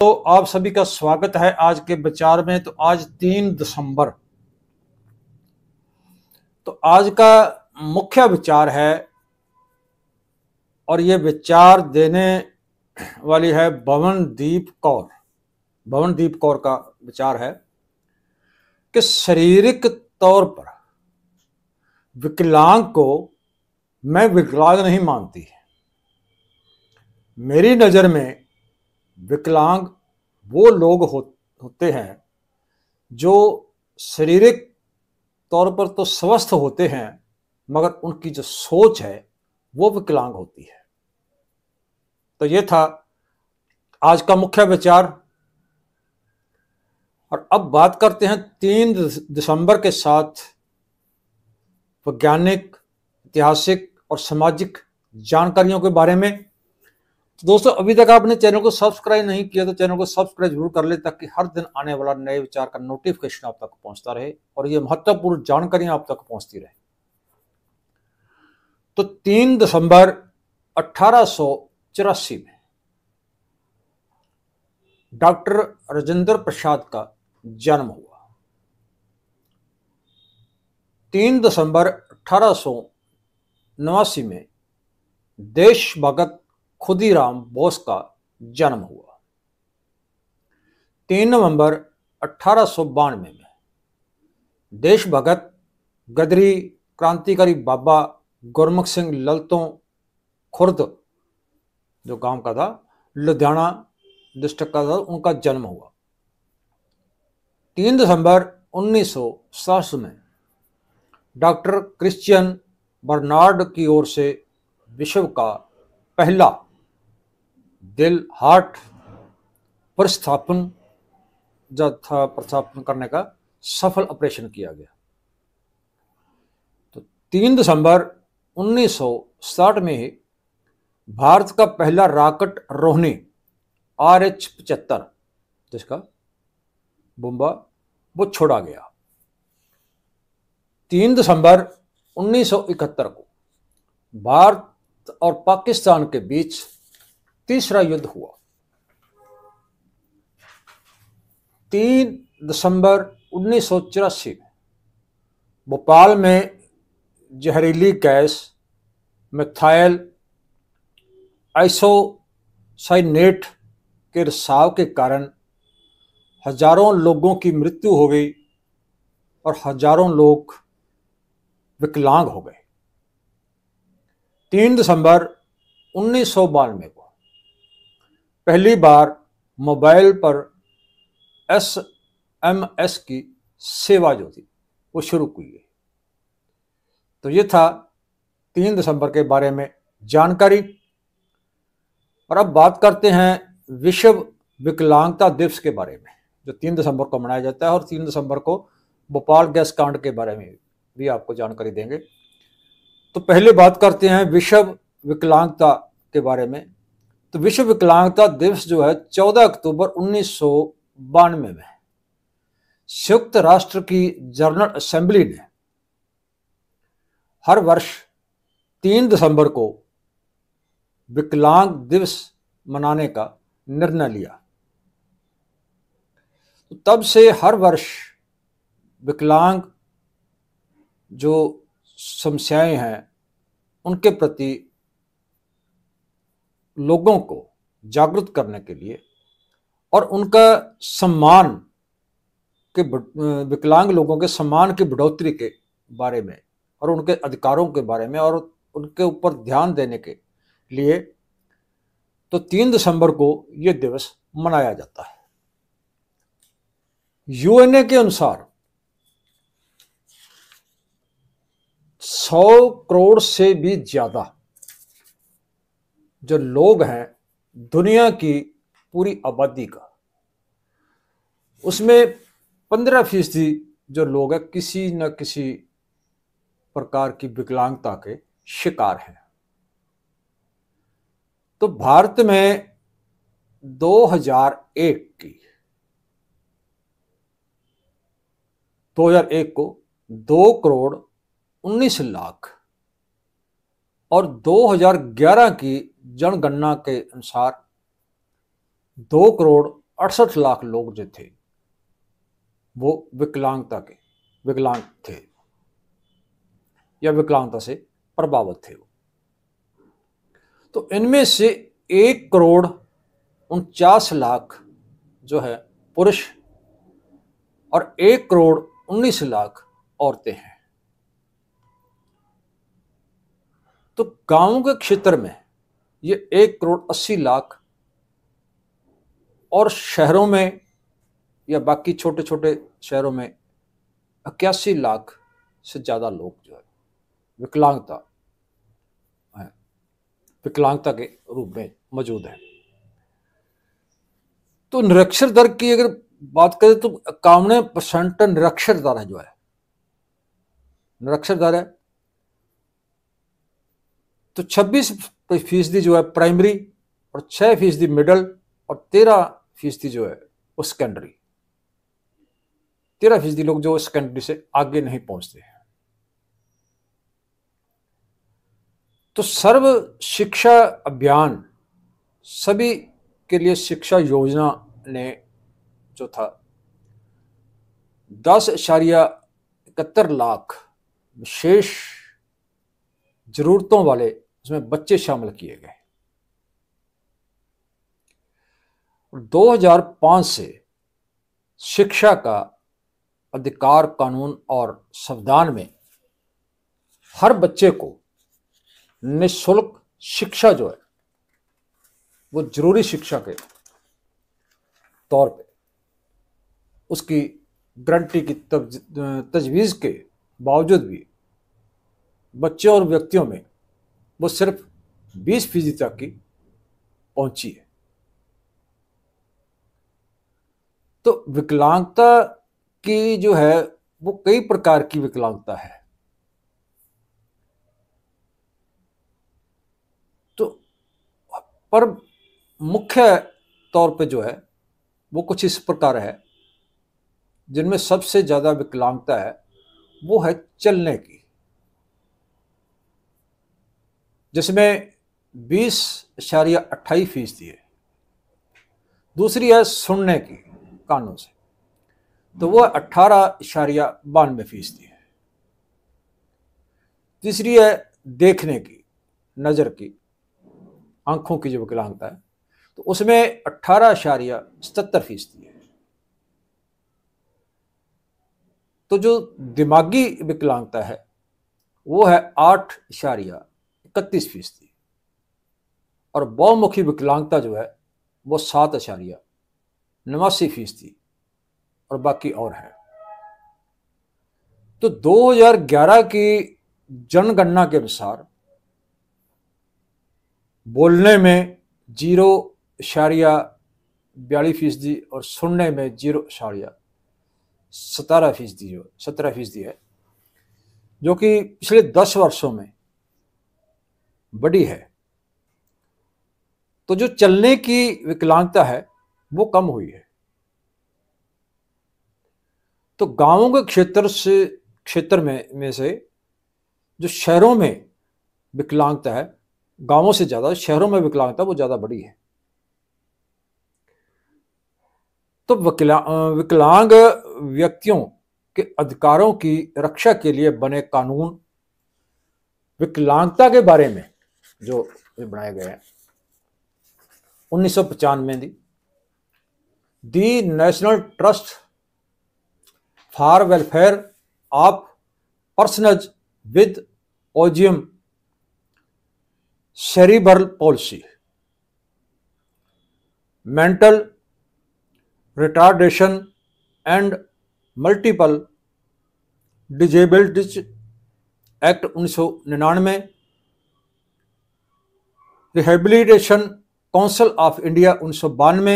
तो आप सभी का स्वागत है आज के विचार में तो आज तीन दिसंबर तो आज का मुख्य विचार है और ये विचार देने वाली है भवनदीप कौर भवनदीप कौर का विचार है कि शारीरिक तौर पर विकलांग को मैं विकलांग नहीं मानती मेरी नज़र में विकलांग वो लोग हो, होते हैं जो शारीरिक तौर पर तो स्वस्थ होते हैं मगर उनकी जो सोच है वो विकलांग होती है तो ये था आज का मुख्य विचार और अब बात करते हैं तीन दिसंबर के साथ वैज्ञानिक ऐतिहासिक और सामाजिक जानकारियों के बारे में तो दोस्तों अभी तक आपने चैनल को सब्सक्राइब नहीं किया तो चैनल को सब्सक्राइब जरूर कर ले ताकि हर दिन आने वाला नए विचार का नोटिफिकेशन आप तक पहुंचता रहे और ये महत्वपूर्ण जानकारियां आप तक पहुंचती रहे तो तीन दिसंबर अठारह में डॉक्टर राजेंद्र प्रसाद का जन्म हुआ तीन दिसंबर अठारह में देश भगत खुदीराम बोस का जन्म हुआ तीन नवंबर अठारह में देशभगत गदरी क्रांतिकारी बाबा गुरमुख सिंह ललतों खुर्द जो गांव का था लुधियाना डिस्ट्रिक्ट का था उनका जन्म हुआ तीन दिसंबर उन्नीस में डॉक्टर क्रिश्चियन बर्नार्ड की ओर से विश्व का पहला दिल हार्ट प्रस्थापन स्थापन था प्रस्थापन करने का सफल ऑपरेशन किया गया तो तीन दिसंबर उन्नीस में ही भारत का पहला राकेट रोहनी आर एच पचहत्तर जिसका बुम्बा वो छोड़ा गया तीन दिसंबर 1971 को भारत और पाकिस्तान के बीच तीसरा युद्ध हुआ तीन दिसंबर उन्नीस में भोपाल में जहरीली गैस मिथाइल आइसोसाइनेट के रिसाव के कारण हजारों लोगों की मृत्यु हो गई और हजारों लोग विकलांग हो गए तीन दिसंबर उन्नीस सौ बानवे पहली बार मोबाइल पर एस एम एस की सेवा जो थी वो शुरू की है तो ये था तीन दिसंबर के बारे में जानकारी और अब बात करते हैं विश्व विकलांगता दिवस के बारे में जो तीन दिसंबर को मनाया जाता है और तीन दिसंबर को भोपाल गैस कांड के बारे में भी आपको जानकारी देंगे तो पहले बात करते हैं विश्व विकलांगता के बारे में तो विश्व विकलांगता दिवस जो है 14 अक्टूबर उन्नीस में संयुक्त राष्ट्र की जनरल असेंबली ने हर वर्ष तीन दिसंबर को विकलांग दिवस मनाने का निर्णय लिया तो तब से हर वर्ष विकलांग जो समस्याएं हैं उनके प्रति लोगों को जागृत करने के लिए और उनका सम्मान के विकलांग लोगों के सम्मान की बढ़ोतरी के बारे में और उनके अधिकारों के बारे में और उनके ऊपर ध्यान देने के लिए तो तीन दिसंबर को यह दिवस मनाया जाता है यूएनए के अनुसार 100 करोड़ से भी ज्यादा जो लोग हैं दुनिया की पूरी आबादी का उसमें पंद्रह फीसदी जो लोग हैं किसी न किसी प्रकार की विकलांगता के शिकार हैं तो भारत में 2001 की 2001 को दो करोड़ उन्नीस लाख और 2011 की जनगणना के अनुसार दो करोड़ अड़सठ लाख लोग जो थे वो विकलांगता के विकलांग थे या विकलांगता से प्रभावित थे वो तो इनमें से एक करोड़ उनचास लाख जो है पुरुष और एक करोड़ उन्नीस लाख औरतें हैं तो गांव के क्षेत्र में ये एक करोड़ अस्सी लाख और शहरों में या बाकी छोटे छोटे शहरों में इक्यासी लाख से ज़्यादा लोग जो है विकलांगता विकलांगता के रूप में मौजूद हैं तो निरक्षर दर की अगर बात करें तो इक्यावे परसेंट निरक्षर दर है जो है निरक्षर दर है तो 26 तो फीसदी जो है प्राइमरी और छह फीसदी मिडल और तेरह फीसदी जो है वो सेकेंडरी तेरह फीसदी लोग जो सेकेंडरी से आगे नहीं पहुंचते हैं तो सर्व शिक्षा अभियान सभी के लिए शिक्षा योजना ने जो था दस इशारिया इकहत्तर लाख विशेष जरूरतों वाले उसमें बच्चे शामिल किए गए 2005 से शिक्षा का अधिकार कानून और संविधान में हर बच्चे को निशुल्क शिक्षा जो है वो जरूरी शिक्षा के तौर पे उसकी गारंटी की तजवीज़ के बावजूद भी बच्चे और व्यक्तियों में वो सिर्फ 20 फीसदी तक की पहुंची है तो विकलांगता की जो है वो कई प्रकार की विकलांगता है तो पर मुख्य तौर पे जो है वो कुछ इस प्रकार है जिनमें सबसे ज़्यादा विकलांगता है वो है चलने की जिसमें बीस इशारिया अट्ठाईस फीसदी है दूसरी है सुनने की कानों से तो वह अट्ठारह इशारिया बानवे फीसदी है तीसरी है देखने की नज़र की आँखों की जो विकलांगता है तो उसमें अट्ठारह इशारिया सतर फीसदी है तो जो दिमागी विकलांगता है वो है आठ इशारिया इकतीस फीसदी और बहुमुखी विकलांगता जो है वो सात अशारिया नवासी फीसदी और बाकी और है तो 2011 की जनगणना के अनुसार बोलने में जीरो इशारिया बयालीस फीसदी और सुनने में जीरो इशारिया सतारह फीसदी जो सत्रह फीसदी है जो कि पिछले दस वर्षों में बड़ी है तो जो चलने की विकलांगता है वो कम हुई है तो गांवों के क्षेत्र से क्षेत्र में में से जो शहरों में विकलांगता है गांवों से ज़्यादा शहरों में विकलांगता वो ज़्यादा बड़ी है तो विकला विकलांग व्यक्तियों के अधिकारों की रक्षा के लिए बने कानून विकलांगता के बारे में जो बनाए गए हैं उन्नीस 1995 the the trust for welfare of of with autism cerebral palsy mental retardation and multiple disabilities act उन्नीस सौ निन्यानवे रिहेबिलिटेशन काउंसिल ऑफ इंडिया उन्नीस सौ बानवे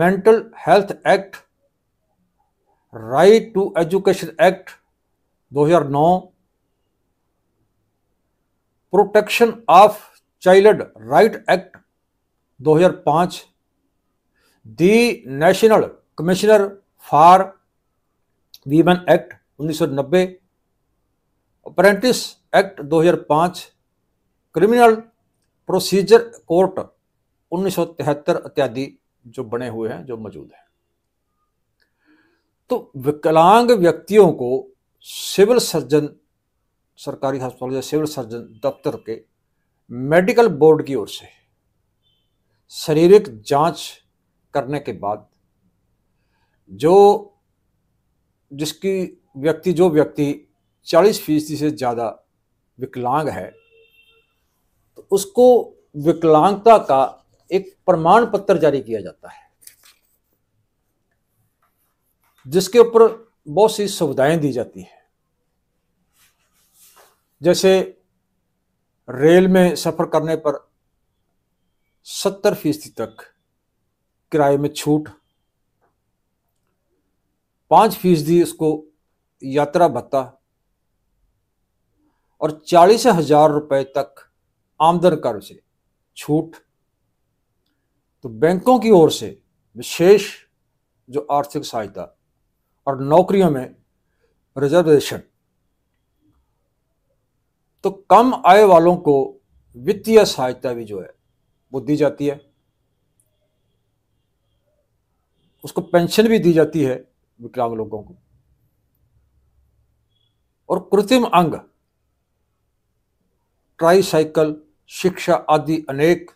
mental health act right to education act 2009 protection of child right act 2005 the national commissioner for women act 1990 apprentice act 2005 criminal procedure court उन्नीस इत्यादि जो बने हुए हैं जो मौजूद हैं तो विकलांग व्यक्तियों को सिविल सर्जन सरकारी अस्पताल या सिविल सर्जन दफ्तर के मेडिकल बोर्ड की ओर से शारीरिक जांच करने के बाद जो जिसकी व्यक्ति जो व्यक्ति 40 फीसदी से ज़्यादा विकलांग है तो उसको विकलांगता का एक प्रमाण पत्र जारी किया जाता है जिसके ऊपर बहुत सी सुविधाएं दी जाती है जैसे रेल में सफर करने पर सत्तर फीसदी तक किराए में छूट पांच फीसदी उसको यात्रा भत्ता और चालीस हजार रुपए तक आमदन कर से छूट तो बैंकों की ओर से विशेष जो आर्थिक सहायता और नौकरियों में रिजर्वेशन तो कम आय वालों को वित्तीय सहायता भी जो है वो दी जाती है उसको पेंशन भी दी जाती है विकलांग लोगों को और कृत्रिम अंग ट्राई साइकिल शिक्षा आदि अनेक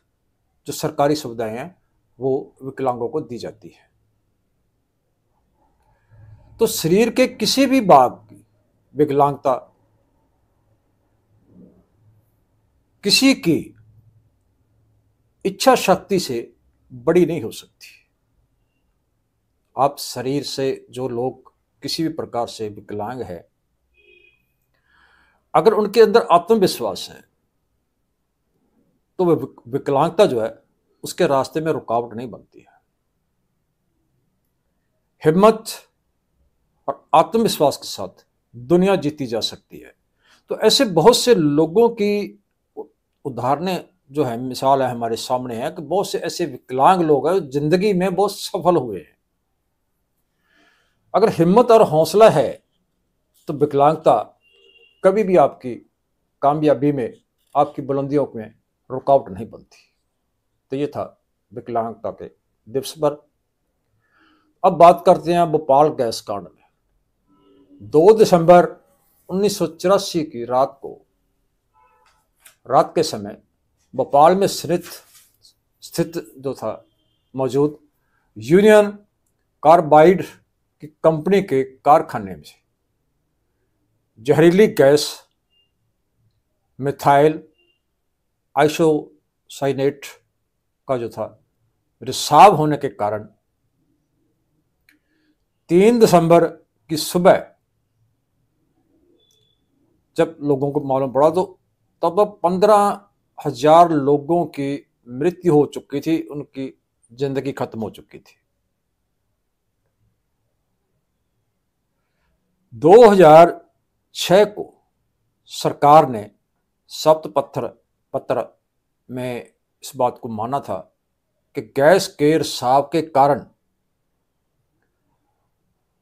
जो सरकारी सुविधाएं हैं वो विकलांगों को दी जाती है तो शरीर के किसी भी भाग की विकलांगता किसी की इच्छा शक्ति से बड़ी नहीं हो सकती आप शरीर से जो लोग किसी भी प्रकार से विकलांग है अगर उनके अंदर आत्मविश्वास है तो वह विकलांगता जो है उसके रास्ते में रुकावट नहीं बनती है हिम्मत और आत्मविश्वास के साथ दुनिया जीती जा सकती है तो ऐसे बहुत से लोगों की उदाहरणें जो है मिसाल है हमारे सामने है कि बहुत से ऐसे विकलांग लोग हैं जिंदगी में बहुत सफल हुए हैं अगर हिम्मत और हौसला है तो विकलांगता कभी भी आपकी कामयाबी में आपकी बुलंदियों में रुकावट नहीं बनती तो ये था विकलांगता के दिवस पर अब बात करते हैं भोपाल गैस कांड में दो दिसंबर उन्नीस की रात को रात के समय भोपाल में स्थित स्थित जो था मौजूद यूनियन कार्बाइड की कंपनी के कारखाने में जहरीली गैस मिथाइल आइसोसाइनेट का जो था रिसाव होने के कारण तीन दिसंबर की सुबह जब लोगों को मालूम पड़ा तो तब पंद्रह हजार लोगों की मृत्यु हो चुकी थी उनकी जिंदगी खत्म हो चुकी थी 2006 को सरकार ने सप्त पत्थर पत्र में इस बात को माना था कि गैस के रिसाव के कारण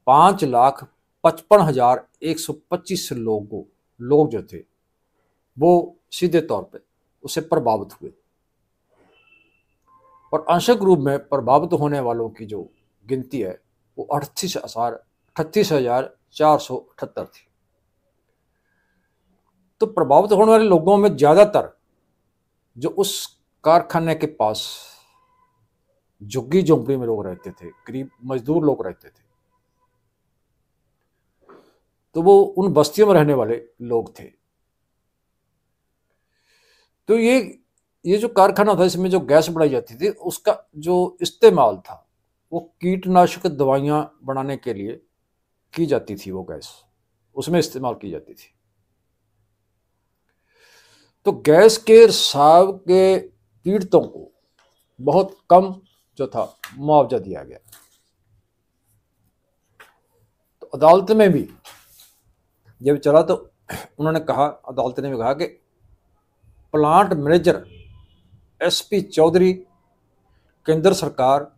पांच लाख पचपन हजार एक सौ पच्चीस लोगों लोग जो थे वो सीधे तौर पे उसे प्रभावित हुए और आंशिक रूप में प्रभावित होने वालों की जो गिनती है वो अड़तीस हजार अठतीस हजार चार सौ अठहत्तर थी तो प्रभावित होने वाले लोगों में ज़्यादातर जो उस कारखाने के पास झुग्गी झोंपड़ी में लोग रहते थे गरीब मजदूर लोग रहते थे तो वो उन बस्तियों में रहने वाले लोग थे तो ये ये जो कारखाना था इसमें जो गैस बनाई जाती थी उसका जो इस्तेमाल था वो कीटनाशक दवाइयां बनाने के लिए की जाती थी वो गैस उसमें इस्तेमाल की जाती थी तो गैस के रिसाव के पीड़ितों को बहुत कम जो था मुआवजा दिया गया तो अदालत में भी जब चला तो उन्होंने कहा अदालत ने भी कहा कि प्लांट मैनेजर एसपी चौधरी केंद्र सरकार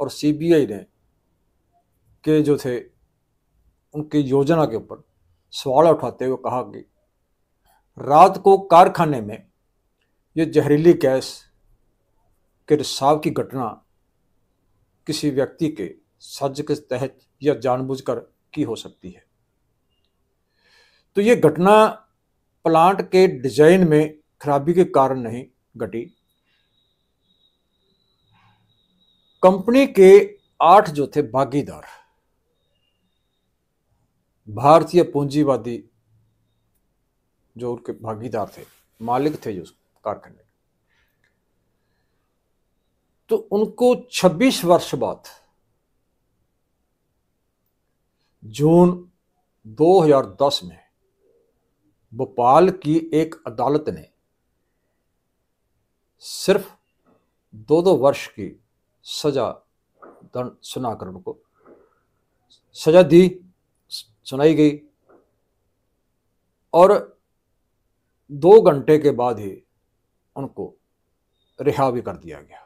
और सीबीआई ने के जो थे उनकी योजना के ऊपर सवाल उठाते हुए कहा कि रात को कारखाने में ये जहरीली गैस के रिसाव की घटना किसी व्यक्ति के सज के तहत या जानबूझकर की हो सकती है तो ये घटना प्लांट के डिजाइन में खराबी के कारण नहीं घटी कंपनी के आठ जो थे भागीदार भारतीय पूंजीवादी जो उनके भागीदार थे मालिक थे जो कारखाने तो उनको 26 वर्ष बाद जून 2010 में भोपाल की एक अदालत ने सिर्फ दो दो वर्ष की सजा दंड सुनाकर उनको सजा दी सुनाई गई और दो घंटे के बाद ही उनको रिहा भी कर दिया गया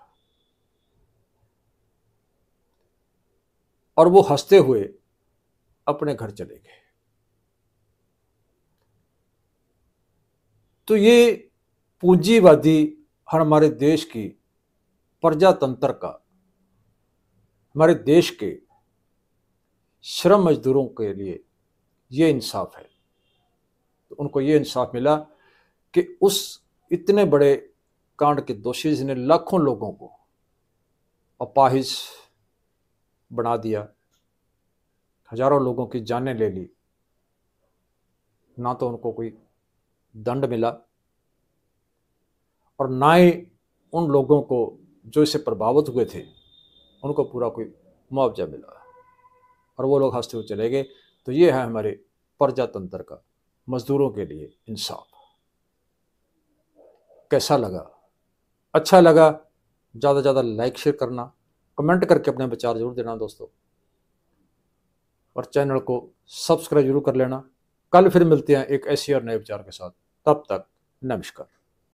और वो हंसते हुए अपने घर चले गए तो ये पूंजीवादी हमारे देश की प्रजातंत्र का हमारे देश के श्रम मजदूरों के लिए ये इंसाफ है तो उनको ये इंसाफ मिला कि उस इतने बड़े कांड के दोषी जिसने लाखों लोगों को अपाहिज बना दिया हजारों लोगों की जानें ले ली ना तो उनको कोई दंड मिला और ना ही उन लोगों को जो इसे प्रभावित हुए थे उनको पूरा कोई मुआवजा मिला और वो लोग हंसते हुए चले गए तो ये है हमारे प्रजातंत्र का मजदूरों के लिए इंसाफ कैसा लगा अच्छा लगा ज़्यादा से ज़्यादा लाइक शेयर करना कमेंट करके अपने विचार जरूर देना दोस्तों और चैनल को सब्सक्राइब जरूर कर लेना कल फिर मिलते हैं एक ऐसे और नए विचार के साथ तब तक नमस्कार